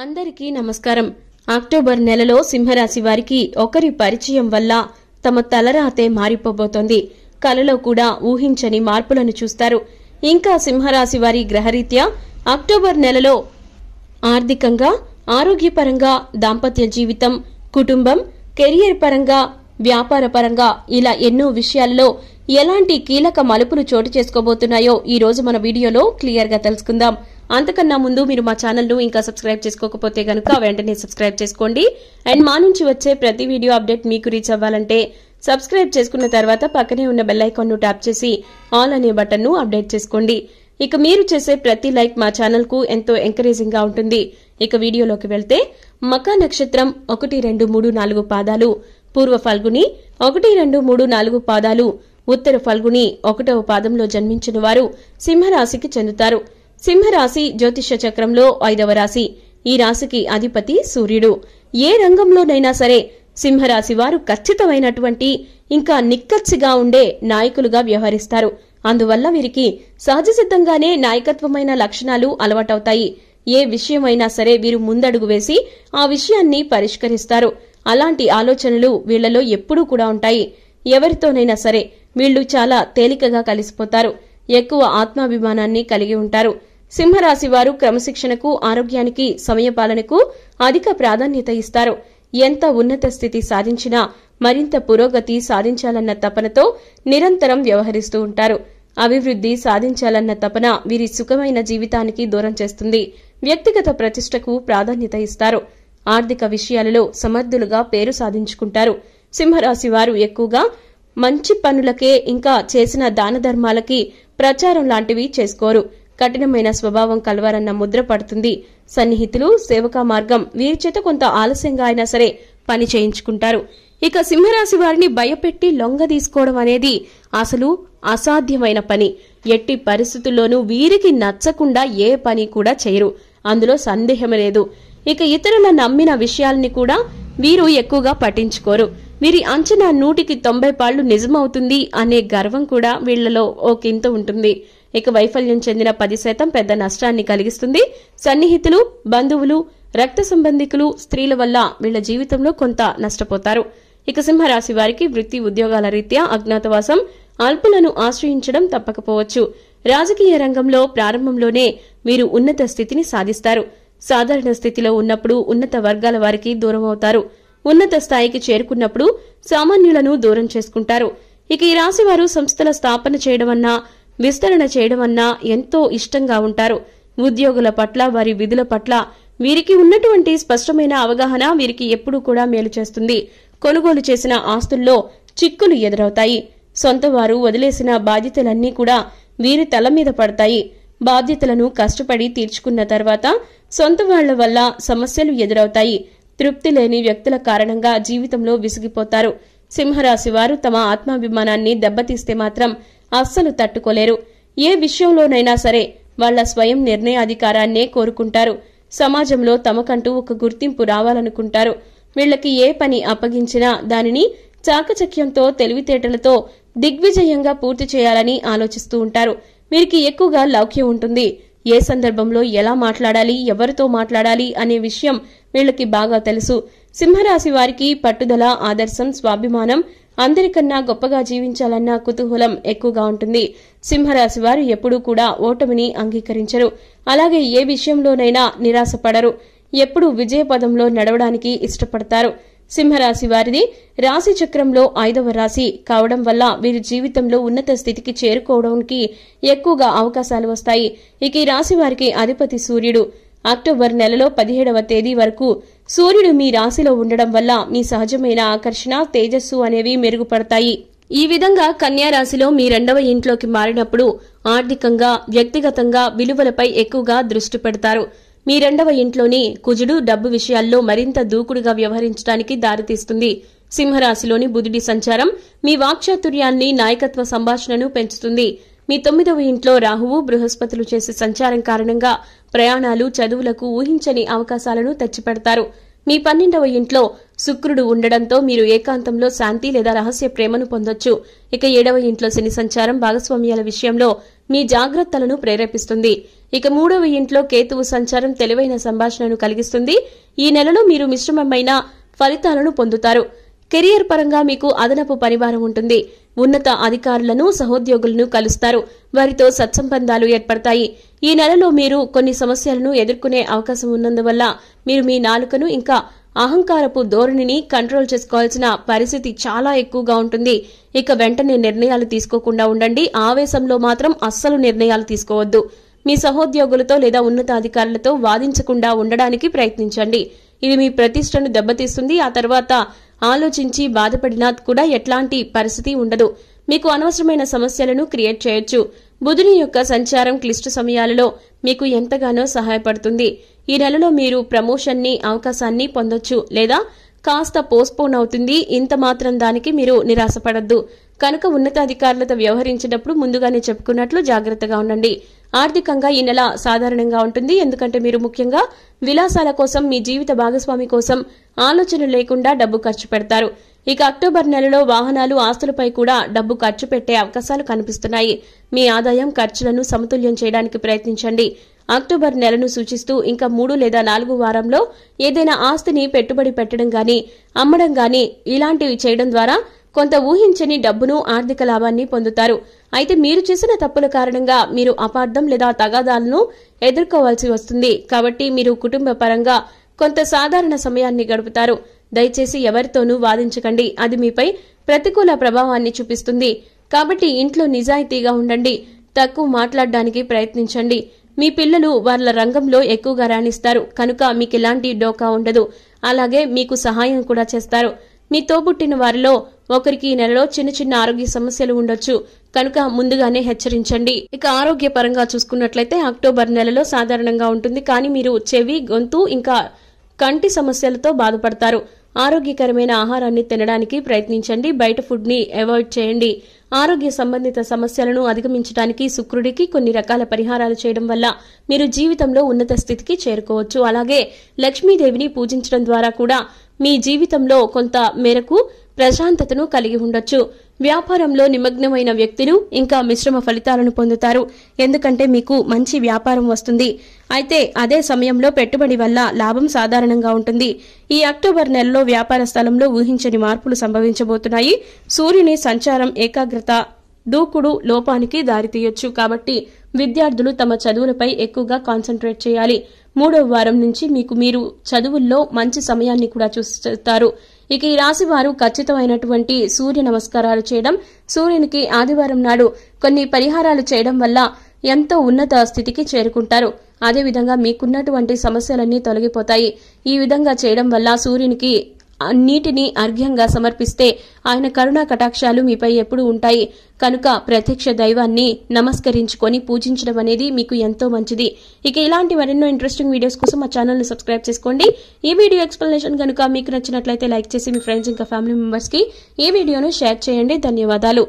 అందరికీ నమస్కారం అక్టోబర్ నెలలో సింహరాశి వారికి ఒకరి పరిచయం వల్ల తమ తలరాతే మారిపోబోతోంది కలలో కూడా ఊహించని మార్పులను చూస్తారు ఇంకా సింహరాశి వారి గ్రహరీత్యా అక్టోబర్ నెలలో ఆర్థికంగా ఆరోగ్యపరంగా దాంపత్య జీవితం కుటుంబం కెరియర్ పరంగా వ్యాపార పరంగా ఇలా ఎన్నో విషయాల్లో ఎలాంటి కీలక మలుపులు చోటు చేసుకోబోతున్నాయో ఈ రోజు మన వీడియోలో క్లియర్గా తెలుసుకుందాం అంతకన్నా ముందు మీరు మా ఛానల్ను ఇంకా సబ్స్క్రైబ్ చేసుకోకపోతే కనుక వెంటనే సబ్స్క్రైబ్ చేసుకోండి అండ్ మా నుంచి వచ్చే ప్రతి వీడియో అప్డేట్ మీకు రీచ్ అవ్వాలంటే సబ్స్క్రైబ్ చేసుకున్న తర్వాత పక్కనే ఉన్న బెల్ ను ట్యాప్ చేసి ఆల్ అనే బటన్ను అప్డేట్ చేసుకోండి ఇక మీరు చేసే ప్రతి లైక్ మా ఛానల్ కు ఎంతో ఎంకరేజింగ్ గా ఉంటుంది ఇక వీడియోలోకి వెళ్తే మకా నక్షత్రం ఒకటి రెండు మూడు నాలుగు పాదాలు పూర్వ ఫల్గుని ఒకటి రెండు మూడు నాలుగు పాదాలు ఉత్తర ఫల్గుని ఒకటవ పాదంలో జన్మించిన వారు సింహరాశికి చెందుతారు సింహరాశి జ్యోతిష చక్రంలో ఐదవ రాశి ఈ రాశికి అధిపతి సూర్యుడు ఏ రంగంలోనైనా సరే సింహరాశి వారు ఖచ్చితమైనటువంటి ఇంకా నిక్కచ్చిగా ఉండే నాయకులుగా వ్యవహరిస్తారు అందువల్ల వీరికి సహజసిద్ధంగానే నాయకత్వమైన లక్షణాలు అలవాటవుతాయి ఏ విషయమైనా సరే వీరు ముందడుగు వేసి ఆ విషయాన్ని పరిష్కరిస్తారు అలాంటి ఆలోచనలు వీళ్లలో ఎప్పుడూ కూడా ఉంటాయి ఎవరితోనైనా సరే వీళ్లు చాలా తేలికగా కలిసిపోతారు ఎక్కువ ఆత్మాభిమానాన్ని కలిగి ఉంటారు సింహరాశి వారు క్రమశిక్షణకు ఆరోగ్యానికి సమయపాలనకు అధిక ప్రాధాన్యత ఇస్తారు ఎంత ఉన్నత స్థితి సాధించినా మరింత పురోగతి సాధించాలన్న తపనతో నిరంతరం వ్యవహరిస్తూ ఉంటారు అభివృద్ధి సాధించాలన్న తపన వీరి సుఖమైన జీవితానికి దూరం చేస్తుంది వ్యక్తిగత ప్రతిష్టకు ప్రాధాన్యత ఇస్తారు ఆర్థిక విషయాలలో సమర్థులుగా పేరు సాధించుకుంటారు సింహరాశి వారు ఎక్కువగా మంచి పనులకే ఇంకా చేసిన దాన ధర్మాలకి ప్రచారం లాంటివి చేసుకోరు కఠినమైన స్వభావం కలవారన్న ముద్ర పడుతుంది సన్నిహితులు సేవకా మార్గం వీరి చేత కొంత ఆలస్యంగా అయినా సరే పని చేయించుకుంటారు ఇక సింహరాశి వారిని భయపెట్టి లొంగ తీసుకోవడం అనేది అసలు అసాధ్యమైన పని ఎట్టి పరిస్థితుల్లోనూ వీరికి నచ్చకుండా ఏ పని కూడా చేయరు అందులో సందేహం లేదు ఇక ఇతరుల నమ్మిన విషయాల్ని కూడా వీరు ఎక్కువగా పఠించుకోరు వీరి అంచనా నూటికి తొంభై పాళ్లు నిజమవుతుంది అనే గర్వం కూడా వీళ్లలో ఓ కింత ఉంటుంది ఇక వైఫల్యం చెందిన పది శాతం పెద్ద నష్టాన్ని కలిగిస్తుంది సన్నిహితులు బంధువులు రక్త సంబంధికులు స్త్రీల వల్ల వీళ్ల జీవితంలో కొంత నష్టపోతారు ఇక సింహరాశి వారికి వృత్తి ఉద్యోగాల రీత్యా అజ్ఞాతవాసం అల్పులను ఆశ్రయించడం తప్పకపోవచ్చు రాజకీయ రంగంలో ప్రారంభంలోనే మీరు ఉన్నత స్థితిని సాధిస్తారు సాధారణ స్థితిలో ఉన్నప్పుడు ఉన్నత వర్గాల వారికి దూరం అవుతారు ఉన్నత స్థాయికి చేరుకున్నప్పుడు సామాన్యులను దూరం చేసుకుంటారు ఇక ఈ వారు సంస్థల స్థాపన చేయడం అన్నా విస్తరణ చేయడమన్నా ఎంతో ఇష్టంగా ఉంటారు ఉద్యోగుల పట్ల వారి విధుల పట్ల వీరికి ఉన్నటువంటి స్పష్టమైన అవగాహన వీరికి ఎప్పుడూ కూడా మేలు చేస్తుంది కొనుగోలు చేసిన ఆస్తుల్లో చిక్కులు ఎదురవుతాయి సొంత వారు వదిలేసిన బాధ్యతలన్నీ కూడా వీరి తల మీద పడతాయి బాధ్యతలను కష్టపడి తీర్చుకున్న తర్వాత సొంత వాళ్ల వల్ల సమస్యలు ఎదురవుతాయి తృప్తి లేని వ్యక్తుల కారణంగా జీవితంలో విసిగిపోతారు సింహరాశి వారు తమ ఆత్మాభిమానాన్ని దెబ్బతీస్తే మాత్రం అస్సలు తట్టుకోలేరు ఏ విషయంలోనైనా సరే వాళ్ల స్వయం నిర్ణయాధికారాన్నే కోరుకుంటారు సమాజంలో తమకంటూ ఒక గుర్తింపు రావాలనుకుంటారు వీళ్లకి ఏ పని అప్పగించినా దానిని చాకచక్యంతో తెలివితేటలతో దిగ్విజయంగా పూర్తి చేయాలని ఆలోచిస్తూ ఉంటారు వీరికి ఎక్కువగా లౌక్యం ఉంటుంది ఏ సందర్భంలో ఎలా మాట్లాడాలి ఎవరితో మాట్లాడాలి అనే విషయం వీళ్లకి బాగా తెలుసు సింహరాశి వారికి పట్టుదల ఆదర్శం స్వాభిమానం అందరికన్నా గొప్పగా జీవించాలన్న కుతూహలం ఎక్కువగా ఉంటుంది సింహరాశి వారు ఎప్పుడూ కూడా ఓటమిని అంగీకరించరు అలాగే ఏ విషయంలోనైనా నిరాశపడరు ఎప్పుడూ విజయపదంలో నడవడానికి ఇష్టపడతారు సింహరాశి వారిది రాశి చక్రంలో ఐదవ రాశి కావడం వల్ల వీరి జీవితంలో ఉన్నత స్థితికి చేరుకోవడానికి ఎక్కువగా అవకాశాలు వస్తాయి ఇక ఈ రాశి వారికి అధిపతి సూర్యుడు అక్టోబర్ నెలలో పదిహేడవ తేదీ వరకు సూర్యుడు మీ రాశిలో ఉండడం వల్ల మీ సహజమైన ఆకర్షణ తేజస్సు అనేవి మెరుగుపడతాయి ఈ విధంగా కన్యారాశిలో మీ రెండవ ఇంట్లోకి మారినప్పుడు ఆర్థికంగా వ్యక్తిగతంగా విలువలపై ఎక్కువగా దృష్టి పెడతారు మీ రెండవ ఇంట్లోని కుజుడు డబ్బు విషయాల్లో మరింత దూకుడుగా వ్యవహరించడానికి దారితీస్తుంది సింహరాశిలోని బుధుడి సంచారం మీ వాక్చాతుర్యాన్ని నాయకత్వ సంభాషణను పెంచుతుంది మీ తొమ్మిదవ ఇంట్లో రాహువు బృహస్పతులు చేసే సంచారం కారణంగా ప్రయాణాలు చదువులకు ఊహించని అవకాశాలను తెచ్చిపెడతారు మీ పన్నెండవ ఇంట్లో శుక్రుడు ఉండడంతో మీరు ఏకాంతంలో శాంతి లేదా రహస్య ప్రేమను పొందొచ్చు ఇక ఏడవ ఇంట్లో శని సంచారం భాగస్వామ్యాల విషయంలో మీ జాగ్రత్తలను ప్రేరేపిస్తుంది ఇక మూడవ ఇంట్లో కేతువు సంచారం తెలివైన సంభాషణను కలిగిస్తుంది ఈ నెలలో మీరు మిశ్రమమైన ఫలితాలను పొందుతారు కెరియర్ పరంగా మీకు అదనపు పరివారం ఉంటుంది ఉన్నత అధికారులను సహోద్యోగులను కలుస్తారు వారితో సత్సంబంధాలు ఏర్పడతాయి ఈ నెలలో మీరు కొన్ని సమస్యలను ఎదుర్కొనే అవకాశం ఉన్నందువల్ల మీరు మీ నాలుకను ఇంకా అహంకారపు ధోరణిని కంట్రోల్ చేసుకోవాల్సిన పరిస్థితి చాలా ఎక్కువగా ఉంటుంది ఇక వెంటనే నిర్ణయాలు తీసుకోకుండా ఉండండి ఆవేశంలో మాత్రం అస్సలు నిర్ణయాలు తీసుకోవద్దు మీ సహోద్యోగులతో లేదా ఉన్నతాధికారులతో వాదించకుండా ఉండడానికి ప్రయత్నించండి ఇది మీ ప్రతిష్టను దెబ్బతీస్తుంది ఆ తర్వాత ఆలోచించి బాధపడినా కూడా ఎట్లాంటి పరిస్థితి ఉండదు మీకు అనవసరమైన సమస్యలను క్రియేట్ చేయొచ్చు బుధుని యొక్క సంచారం క్లిష్ట సమయాలలో మీకు ఎంతగానో సహాయపడుతుంది ఈ నెలలో మీరు ప్రమోషన్ని అవకాశాన్ని పొందొచ్చు లేదా కాస్త పోస్ట్పోన్ అవుతుంది ఇంత మాత్రం దానికి మీరు నిరాశపడద్దు కనుక ఉన్నతాధికారులతో వ్యవహరించినప్పుడు ముందుగానే చెప్పుకున్నట్లు జాగ్రత్తగా ఉండండి ఆర్థికంగా ఈ నెల సాధారణంగా ఉంటుంది ఎందుకంటే మీరు ముఖ్యంగా విలాసాల కోసం మీ జీవిత భాగస్వామి కోసం ఆలోచన లేకుండా డబ్బు ఖర్చు పెడతారు ఇక అక్టోబర్ నెలలో వాహనాలు ఆస్తులపై కూడా డబ్బు ఖర్చు పెట్టే అవకాశాలు కనిపిస్తున్నాయి మీ ఆదాయం ఖర్చులను సమతుల్యం చేయడానికి ప్రయత్నించండి అక్టోబర్ నెలను సూచిస్తూ ఇంకా మూడు లేదా నాలుగు వారంలో ఏదైనా ఆస్తిని పెట్టుబడి పెట్టడం గాని అమ్మడం గాని ఇలాంటివి చేయడం ద్వారా కొంత ఊహించని డబ్బును ఆర్థిక లాభాన్ని పొందుతారు అయితే మీరు చేసిన తప్పుల కారణంగా మీరు అపార్థం లేదా తగాదాలను ఎదుర్కోవాల్సి వస్తుంది కాబట్టి మీరు కుటుంబ పరంగా కొంత సాధారణ సమయాన్ని గడుపుతారు దయచేసి ఎవరితోనూ వాదించకండి అది మీపై ప్రతికూల ప్రభావాన్ని చూపిస్తుంది కాబట్టి ఇంట్లో నిజాయితీగా ఉండండి తక్కువ మాట్లాడడానికి ప్రయత్నించండి మీ పిల్లలు వాళ్ళ రంగంలో ఎక్కువగా రాణిస్తారు కనుక మీకు ఎలాంటి డోకా ఉండదు అలాగే మీకు సహాయం కూడా చేస్తారు మీ తోబుట్టిన వారిలో ఒకరికి ఈ నెలలో చిన్న చిన్న ఆరోగ్య సమస్యలు ఉండొచ్చు కనుక ముందుగానే హెచ్చరించండి ఇక ఆరోగ్య పరంగా చూసుకున్నట్లయితే అక్టోబర్ నెలలో సాధారణంగా ఉంటుంది కానీ మీరు చెవి గొంతు ఇంకా కంటి సమస్యలతో బాధపడతారు ఆరోగ్యకరమైన ఆహారాన్ని తినడానికి ప్రయత్నించండి బయట ఫుడ్ని అవాయిడ్ చేయండి ఆరోగ్య సంబంధిత సమస్యలను అధిగమించడానికి శుక్రుడికి కొన్ని రకాల పరిహారాలు చేయడం వల్ల మీరు జీవితంలో ఉన్నత స్థితికి చేరుకోవచ్చు అలాగే లక్ష్మీదేవిని పూజించడం ద్వారా కూడా మీ జీవితంలో కొంత మేరకు ప్రశాంతతను కలిగి ఉండొచ్చు వ్యాపారంలో నిమగ్నమైన వ్యక్తులు ఇంకా మిశ్రమ ఫలితాలను పొందుతారు ఎందుకంటే మీకు మంచి వ్యాపారం వస్తుంది అయితే అదే సమయంలో పెట్టుబడి వల్ల లాభం సాధారణంగా ఉంటుంది ఈ అక్టోబర్ నెలలో వ్యాపార స్థలంలో ఊహించని మార్పులు సంభవించబోతున్నాయి సూర్యుని సంచారం ఏకాగ్రత దూకుడు లోపానికి దారితీయొచ్చు కాబట్టి విద్యార్థులు తమ చదువులపై ఎక్కువగా కాన్సన్ట్రేట్ చేయాలి మూడవ వారం నుంచి మీకు మీరు చదువుల్లో మంచి సమయాన్ని కూడా చూస్తారు ఇక ఈ రాశి వారు ఖచ్చితమైనటువంటి సూర్య నమస్కారాలు చేయడం సూర్యునికి ఆదివారం నాడు కొన్ని పరిహారాలు చేయడం వల్ల ఎంతో ఉన్నత స్థితికి చేరుకుంటారు అదేవిధంగా మీకున్నటువంటి సమస్యలన్నీ తొలగిపోతాయి ఈ విధంగా చేయడం వల్ల సూర్యునికి అన్నిటినీ అర్ఘ్యంగా సమర్పిస్తే ఆయన కరుణా కటాక్షాలు మీపై ఎప్పుడూ ఉంటాయి కనుక ప్రత్యక్ష దైవాన్ని నమస్కరించుకొని పూజించడం అనేది మీకు ఎంతో మంచిది ఇక ఇలాంటి మరెన్నో ఇంట్రెస్టింగ్ వీడియోస్ కోసం మా ఛానల్ని సబ్స్క్రైబ్ చేసుకోండి ఈ వీడియో ఎక్స్ప్లెనేషన్ కనుక మీకు నచ్చినట్లయితే లైక్ చేసి మీ ఫ్రెండ్స్ ఇంకా ఫ్యామిలీ మెంబర్స్కి ఈ వీడియోను షేర్ చేయండి ధన్యవాదాలు